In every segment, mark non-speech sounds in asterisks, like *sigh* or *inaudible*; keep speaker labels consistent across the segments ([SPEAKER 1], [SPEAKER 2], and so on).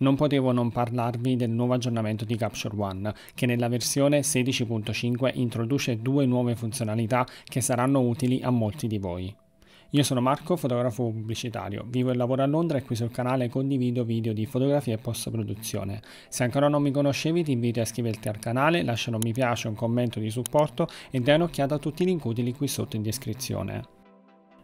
[SPEAKER 1] non potevo non parlarvi del nuovo aggiornamento di Capture One, che nella versione 16.5 introduce due nuove funzionalità che saranno utili a molti di voi. Io sono Marco, fotografo pubblicitario, vivo e lavoro a Londra e qui sul canale condivido video di fotografia e post-produzione. Se ancora non mi conoscevi ti invito a iscriverti al canale, lascia un mi piace, un commento di supporto e dai un'occhiata a tutti i link utili qui sotto in descrizione.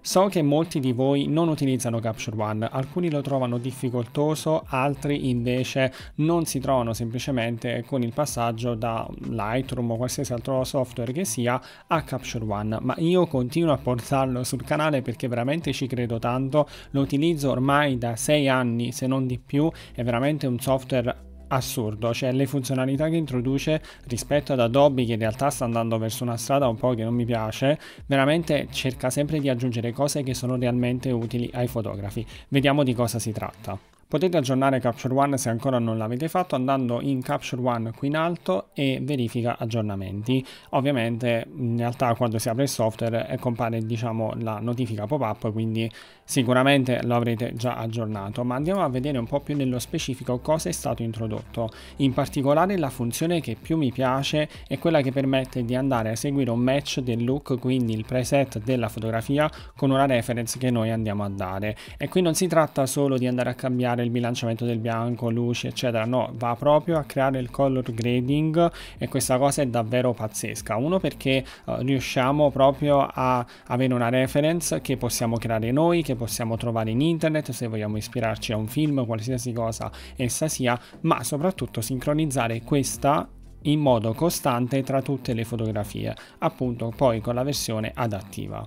[SPEAKER 1] So che molti di voi non utilizzano Capture One, alcuni lo trovano difficoltoso, altri invece non si trovano semplicemente con il passaggio da Lightroom o qualsiasi altro software che sia a Capture One, ma io continuo a portarlo sul canale perché veramente ci credo tanto, lo utilizzo ormai da 6 anni se non di più, è veramente un software assurdo, cioè le funzionalità che introduce rispetto ad Adobe che in realtà sta andando verso una strada un po' che non mi piace, veramente cerca sempre di aggiungere cose che sono realmente utili ai fotografi. Vediamo di cosa si tratta. Potete aggiornare Capture One se ancora non l'avete fatto andando in Capture One qui in alto e verifica aggiornamenti. Ovviamente in realtà quando si apre il software eh, compare diciamo la notifica pop-up quindi Sicuramente lo avrete già aggiornato, ma andiamo a vedere un po' più nello specifico cosa è stato introdotto. In particolare la funzione che più mi piace è quella che permette di andare a seguire un match del look, quindi il preset della fotografia con una reference che noi andiamo a dare. E qui non si tratta solo di andare a cambiare il bilanciamento del bianco, luci, eccetera, no, va proprio a creare il color grading e questa cosa è davvero pazzesca. Uno perché eh, riusciamo proprio a avere una reference che possiamo creare noi, che possiamo trovare in internet se vogliamo ispirarci a un film, qualsiasi cosa essa sia, ma soprattutto sincronizzare questa in modo costante tra tutte le fotografie, appunto poi con la versione adattiva.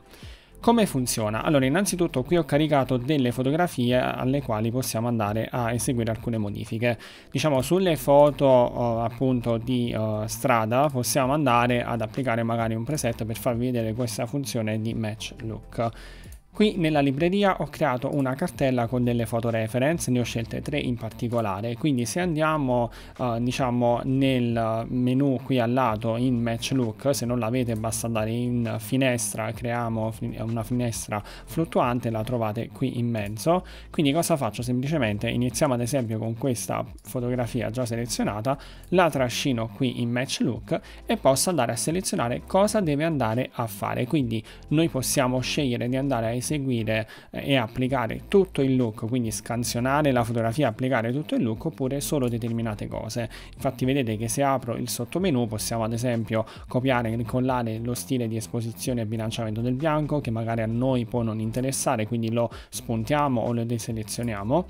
[SPEAKER 1] Come funziona? Allora, innanzitutto qui ho caricato delle fotografie alle quali possiamo andare a eseguire alcune modifiche. Diciamo, sulle foto eh, appunto di eh, strada possiamo andare ad applicare magari un preset per farvi vedere questa funzione di match look. Qui nella libreria ho creato una cartella con delle foto reference, ne ho scelte tre in particolare, quindi se andiamo eh, diciamo nel menu qui al lato in match look, se non l'avete basta andare in finestra, creiamo una finestra fluttuante, la trovate qui in mezzo. Quindi cosa faccio? Semplicemente iniziamo ad esempio con questa fotografia già selezionata, la trascino qui in match look e posso andare a selezionare cosa deve andare a fare. Quindi noi possiamo scegliere di andare a seguire eh, e applicare tutto il look, quindi scansionare la fotografia applicare tutto il look oppure solo determinate cose. Infatti vedete che se apro il sottomenu possiamo ad esempio copiare e incollare lo stile di esposizione e bilanciamento del bianco che magari a noi può non interessare, quindi lo spuntiamo o lo deselezioniamo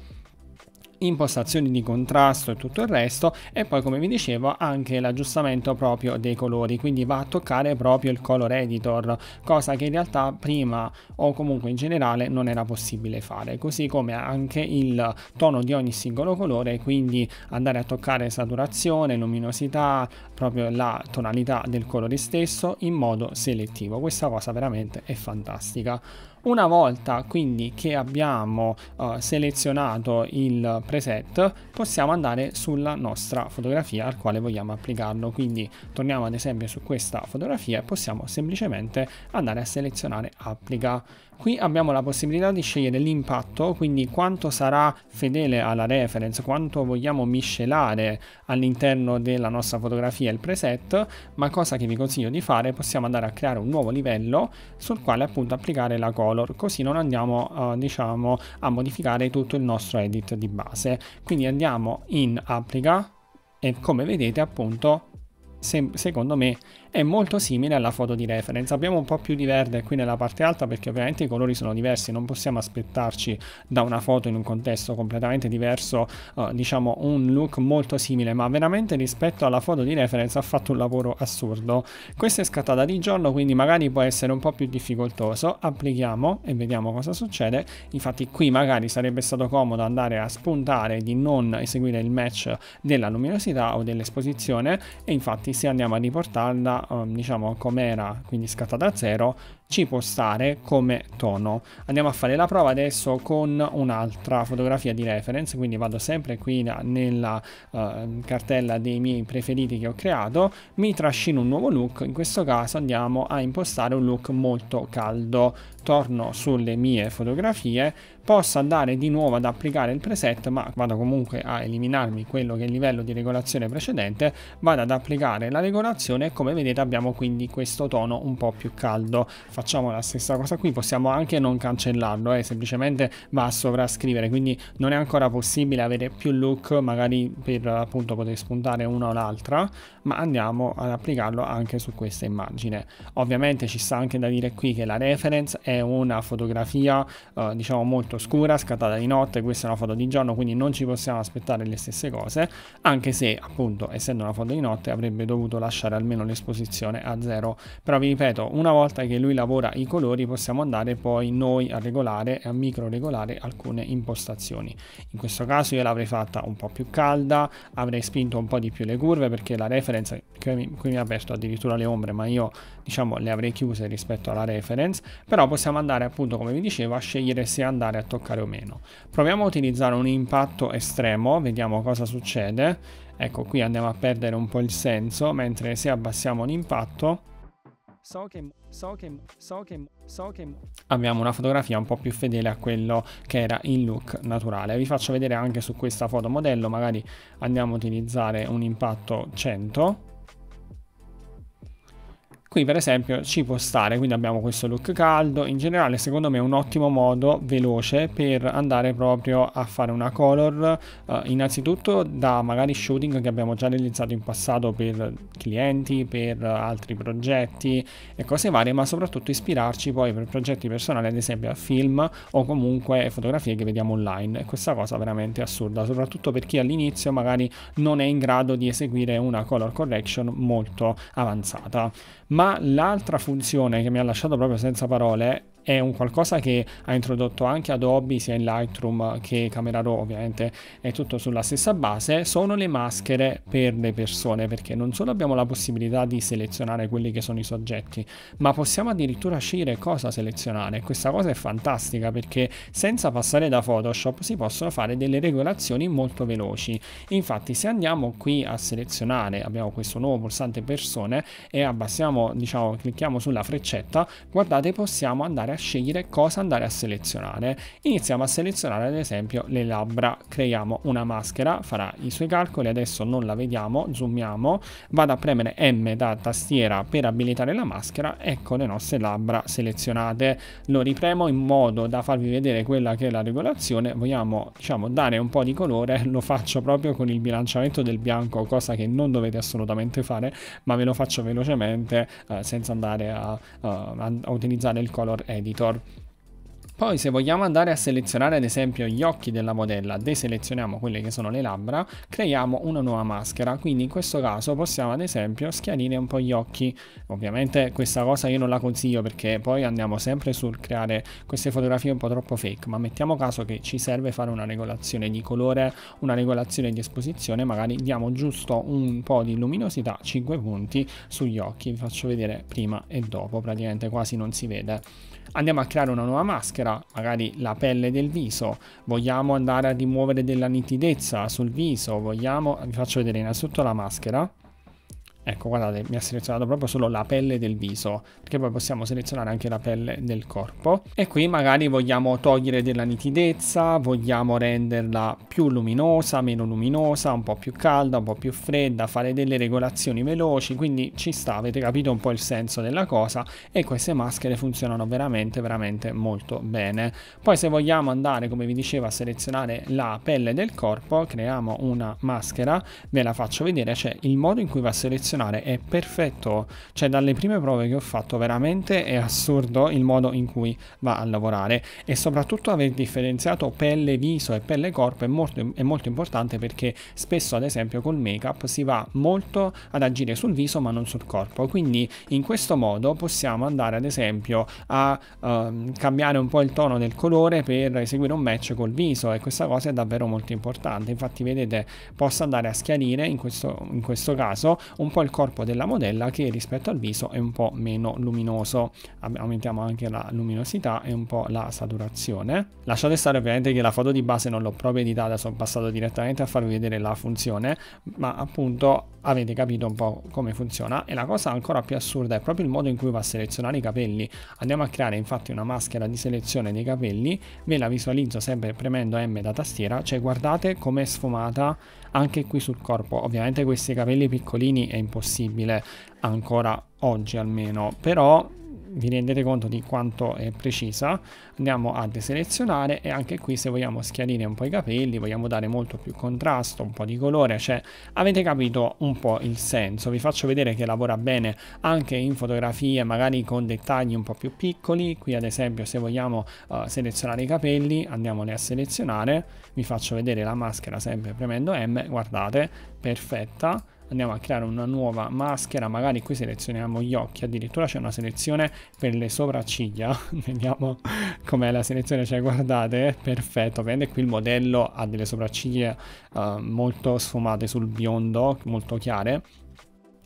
[SPEAKER 1] impostazioni di contrasto e tutto il resto e poi come vi dicevo anche l'aggiustamento proprio dei colori quindi va a toccare proprio il color editor cosa che in realtà prima o comunque in generale non era possibile fare così come anche il tono di ogni singolo colore quindi andare a toccare saturazione luminosità proprio la tonalità del colore stesso in modo selettivo questa cosa veramente è fantastica una volta quindi che abbiamo uh, selezionato il preset possiamo andare sulla nostra fotografia al quale vogliamo applicarlo quindi torniamo ad esempio su questa fotografia e possiamo semplicemente andare a selezionare applica Qui abbiamo la possibilità di scegliere l'impatto, quindi quanto sarà fedele alla reference, quanto vogliamo miscelare all'interno della nostra fotografia il preset, ma cosa che vi consiglio di fare, possiamo andare a creare un nuovo livello sul quale appunto applicare la color, così non andiamo eh, diciamo a modificare tutto il nostro edit di base. Quindi andiamo in applica e come vedete appunto se secondo me è molto simile alla foto di reference. Abbiamo un po' più di verde qui nella parte alta perché ovviamente i colori sono diversi, non possiamo aspettarci da una foto in un contesto completamente diverso, uh, diciamo un look molto simile, ma veramente rispetto alla foto di reference ha fatto un lavoro assurdo. Questa è scattata di giorno, quindi magari può essere un po' più difficoltoso. Applichiamo e vediamo cosa succede. Infatti qui magari sarebbe stato comodo andare a spuntare di non eseguire il match della luminosità o dell'esposizione e infatti se andiamo a riportarla um, diciamo com'era quindi scattata da zero ci può stare come tono. Andiamo a fare la prova adesso con un'altra fotografia di reference, quindi vado sempre qui nella uh, cartella dei miei preferiti che ho creato, mi trascino un nuovo look, in questo caso andiamo a impostare un look molto caldo, torno sulle mie fotografie, posso andare di nuovo ad applicare il preset, ma vado comunque a eliminarmi quello che è il livello di regolazione precedente, vado ad applicare la regolazione e come vedete abbiamo quindi questo tono un po' più caldo facciamo la stessa cosa qui, possiamo anche non cancellarlo, eh, semplicemente va a sovrascrivere, quindi non è ancora possibile avere più look magari per appunto poter spuntare una o l'altra, ma andiamo ad applicarlo anche su questa immagine. Ovviamente ci sta anche da dire qui che la reference è una fotografia eh, diciamo molto scura, scattata di notte, questa è una foto di giorno, quindi non ci possiamo aspettare le stesse cose, anche se appunto essendo una foto di notte avrebbe dovuto lasciare almeno l'esposizione a zero, però vi ripeto, una volta che lui la lavora i colori possiamo andare poi noi a regolare e a micro regolare alcune impostazioni in questo caso io l'avrei fatta un po' più calda avrei spinto un po' di più le curve perché la reference qui mi, ha aperto addirittura le ombre ma io diciamo le avrei chiuse rispetto alla reference però possiamo andare appunto come vi dicevo a scegliere se andare a toccare o meno proviamo a utilizzare un impatto estremo vediamo cosa succede ecco qui andiamo a perdere un po' il senso mentre se abbassiamo l'impatto So che, so che, so che, so che... Abbiamo una fotografia un po' più fedele a quello che era il look naturale. Vi faccio vedere anche su questa foto modello, magari andiamo a utilizzare un impatto 100 Qui per esempio ci può stare, quindi abbiamo questo look caldo, in generale secondo me è un ottimo modo veloce per andare proprio a fare una color eh, innanzitutto da magari shooting che abbiamo già realizzato in passato per clienti, per altri progetti e cose varie, ma soprattutto ispirarci poi per progetti personali ad esempio a film o comunque fotografie che vediamo online e questa cosa veramente assurda, soprattutto per chi all'inizio magari non è in grado di eseguire una color correction molto avanzata ma l'altra funzione che mi ha lasciato proprio senza parole è un qualcosa che ha introdotto anche Adobe sia in Lightroom che Camera Raw ovviamente è tutto sulla stessa base sono le maschere per le persone perché non solo abbiamo la possibilità di selezionare quelli che sono i soggetti ma possiamo addirittura scegliere cosa selezionare questa cosa è fantastica perché senza passare da Photoshop si possono fare delle regolazioni molto veloci infatti se andiamo qui a selezionare abbiamo questo nuovo pulsante persone e abbassiamo diciamo clicchiamo sulla freccetta guardate possiamo andare a scegliere cosa andare a selezionare. Iniziamo a selezionare ad esempio le labbra, creiamo una maschera, farà i suoi calcoli, adesso non la vediamo, zoomiamo, vado a premere M da tastiera per abilitare la maschera, ecco le nostre labbra selezionate. Lo ripremo in modo da farvi vedere quella che è la regolazione, vogliamo diciamo dare un po' di colore, *laughs* lo faccio proprio con il bilanciamento del bianco, cosa che non dovete assolutamente fare, ma ve lo faccio velocemente eh, senza andare a, a, eh, a utilizzare il color edit editor. Poi se vogliamo andare a selezionare ad esempio gli occhi della modella, deselezioniamo quelle che sono le labbra, creiamo una nuova maschera, quindi in questo caso possiamo ad esempio schiarire un po' gli occhi. Ovviamente questa cosa io non la consiglio perché poi andiamo sempre sul creare queste fotografie un po' troppo fake, ma mettiamo caso che ci serve fare una regolazione di colore, una regolazione di esposizione, magari diamo giusto un po' di luminosità, 5 punti sugli occhi, vi faccio vedere prima e dopo, praticamente quasi non si vede andiamo a creare una nuova maschera, magari la pelle del viso, vogliamo andare a rimuovere della nitidezza sul viso, vogliamo, vi faccio vedere innanzitutto la maschera, Ecco, guardate, mi ha selezionato proprio solo la pelle del viso, perché poi possiamo selezionare anche la pelle del corpo. E qui magari vogliamo togliere della nitidezza, vogliamo renderla più luminosa, meno luminosa, un po' più calda, un po' più fredda, fare delle regolazioni veloci, quindi ci sta, avete capito un po' il senso della cosa e queste maschere funzionano veramente, veramente molto bene. Poi se vogliamo andare, come vi dicevo, a selezionare la pelle del corpo, creiamo una maschera, ve la faccio vedere, c'è cioè il modo in cui va selezionata eccezionale, è perfetto, cioè dalle prime prove che ho fatto veramente è assurdo il modo in cui va a lavorare e soprattutto aver differenziato pelle viso e pelle corpo è molto, è molto importante perché spesso ad esempio col make up si va molto ad agire sul viso ma non sul corpo, quindi in questo modo possiamo andare ad esempio a uh, cambiare un po' il tono del colore per eseguire un match col viso e questa cosa è davvero molto importante, infatti vedete posso andare a schiarire in questo, in questo caso un po' poi il corpo della modella che rispetto al viso è un po' meno luminoso. Aumentiamo anche la luminosità e un po' la saturazione. Lasciate stare ovviamente che la foto di base non l'ho proprio editata, sono passato direttamente a farvi vedere la funzione, ma appunto avete capito un po' come funziona e la cosa ancora più assurda è proprio il modo in cui va a selezionare i capelli. Andiamo a creare infatti una maschera di selezione dei capelli, ve la visualizzo sempre premendo M da tastiera, cioè guardate com'è sfumata anche qui sul corpo. Ovviamente questi capelli piccolini è impossibile impossibile ancora oggi almeno, però vi rendete conto di quanto è precisa andiamo a deselezionare e anche qui se vogliamo schiarire un po' i capelli vogliamo dare molto più contrasto un po' di colore cioè avete capito un po' il senso vi faccio vedere che lavora bene anche in fotografie magari con dettagli un po' più piccoli qui ad esempio se vogliamo uh, selezionare i capelli andiamoli a selezionare vi faccio vedere la maschera sempre premendo M guardate perfetta andiamo a creare una nuova maschera, magari qui selezioniamo gli occhi, addirittura c'è una selezione per le sopracciglia, *laughs* vediamo com'è la selezione, cioè guardate, perfetto, prende qui il modello, ha delle sopracciglia uh, molto sfumate sul biondo, molto chiare,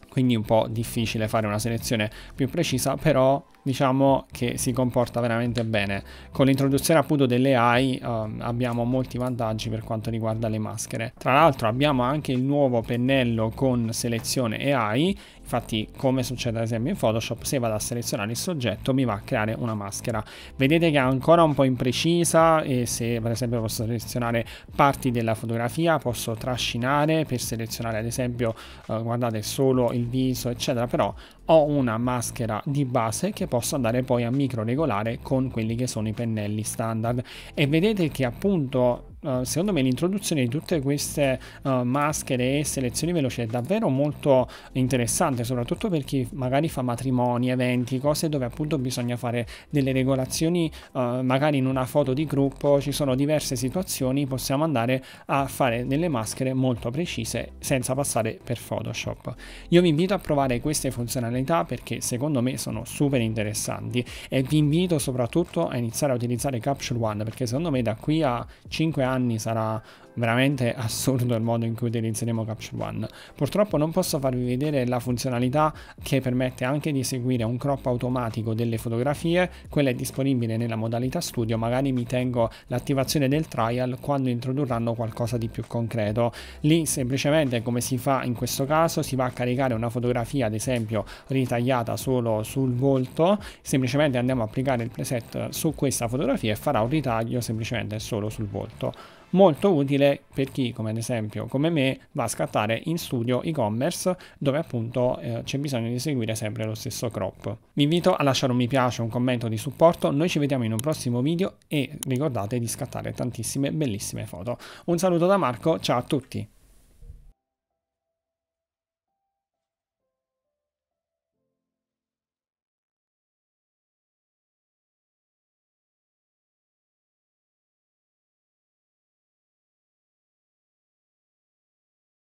[SPEAKER 1] quindi un po' difficile fare una selezione più precisa, però diciamo che si comporta veramente bene. Con l'introduzione appunto delle AI um, ehm, abbiamo molti vantaggi per quanto riguarda le maschere. Tra l'altro abbiamo anche il nuovo pennello con selezione AI, infatti come succede ad esempio in Photoshop, se vado a selezionare il soggetto mi va a creare una maschera. Vedete che è ancora un po' imprecisa e se per esempio posso selezionare parti della fotografia, posso trascinare per selezionare ad esempio, uh, guardate, solo il viso eccetera, però ho una maschera di base che posso andare poi a micro regolare con quelli che sono i pennelli standard e vedete che appunto eh, secondo me l'introduzione di tutte queste uh, maschere e selezioni veloci è davvero molto interessante, soprattutto per chi magari fa matrimoni, eventi, cose dove appunto bisogna fare delle regolazioni, uh, magari in una foto di gruppo ci sono diverse situazioni, possiamo andare a fare delle maschere molto precise senza passare per Photoshop. Io vi invito a provare queste funzionalità perché secondo me sono super interessanti e vi invito soprattutto a iniziare a utilizzare Capture One perché secondo me da qui a 5 anni anni sarà veramente *laughs* assurdo il modo in cui utilizzeremo Capture One. Purtroppo non posso farvi vedere la funzionalità che permette anche di eseguire un crop automatico delle fotografie, quella è disponibile nella modalità studio, magari mi tengo l'attivazione del trial quando introdurranno qualcosa di più concreto. Lì semplicemente come si fa in questo caso si va a caricare una fotografia ad esempio ritagliata solo sul volto, semplicemente andiamo a applicare il preset su questa fotografia e farà un ritaglio semplicemente solo sul volto molto utile per chi, come ad esempio come me, va a scattare in studio e-commerce dove appunto eh, c'è bisogno di seguire sempre lo stesso crop. Vi invito a lasciare un mi piace, un commento di supporto, noi ci vediamo in un prossimo video e ricordate di scattare tantissime bellissime foto. Un saluto da Marco, ciao a tutti!